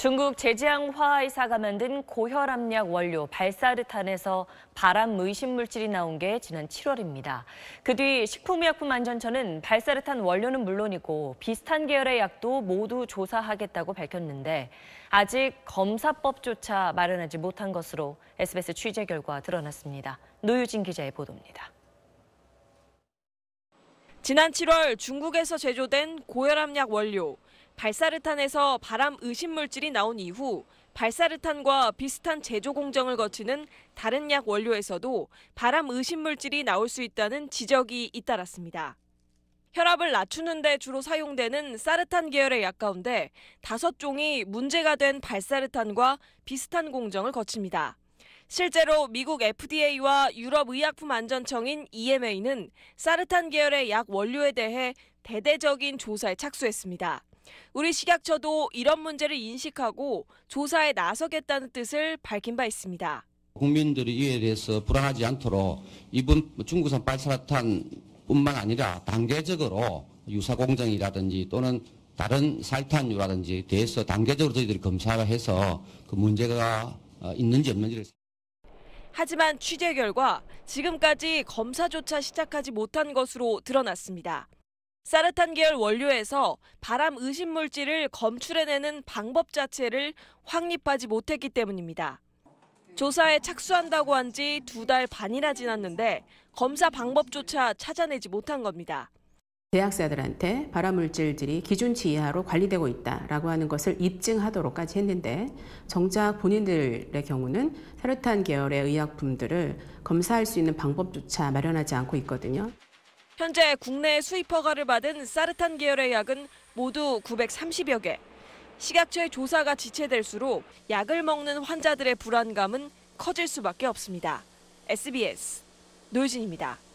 중국 제지양화이사가 만든 고혈압약 원료 발사르탄에서 발암 의심 물질이 나온 게 지난 7월입니다. 그 뒤 식품의약품안전처는 발사르탄 원료는 물론이고 비슷한 계열의 약도 모두 조사하겠다고 밝혔는데 아직 검사법조차 마련하지 못한 것으로 SBS 취재 결과 드러났습니다. 노유진 기자의 보도입니다. 지난 7월 중국에서 제조된 고혈압약 원료 발사르탄에서 발암 의심 물질이 나온 이후 발사르탄과 비슷한 제조 공정을 거치는 다른 약 원료에서도 발암 의심 물질이 나올 수 있다는 지적이 잇따랐습니다. 혈압을 낮추는 데 주로 사용되는 사르탄 계열의 약 가운데 다섯 종이 문제가 된 발사르탄과 비슷한 공정을 거칩니다. 실제로 미국 FDA와 유럽의약품안전청인 EMA는 사르탄 계열의 약 원료에 대해 대대적인 조사에 착수했습니다. 우리 식약처도 이런 문제를 인식하고 조사에 나서겠다는 뜻을 밝힌 바 있습니다. 국민들이 이에 대해서 불안하지 않도록 이번 중국산 발사탄뿐만 아니라 단계적으로 유사 공정이라든지 또는 다른 살탄유라든지 대해서 단계적으로 저희들이 검사해서 그 문제가 어, 있는지 없는지를 하지만 취재 결과 지금까지 검사조차 시작하지 못한 것으로 드러났습니다. 사르탄 계열 원료에서 바람 의심 물질을 검출해내는 방법 자체를 확립하지 못했기 때문입니다. 조사에 착수한다고 한 지 두 달 반이나 지났는데 검사 방법조차 찾아내지 못한 겁니다. 대학사들한테 발암물질들이 기준치 이하로 관리되고 있다라고 하는 것을 입증하도록까지 했는데 정작 본인들의 경우는 사르탄 계열의 의약품들을 검사할 수 있는 방법조차 마련하지 않고 있거든요. 현재 국내 수입 허가를 받은 사르탄 계열의 약은 모두 930여 개. 식약처의 조사가 지체될수록 약을 먹는 환자들의 불안감은 커질 수밖에 없습니다. SBS 노유진입니다.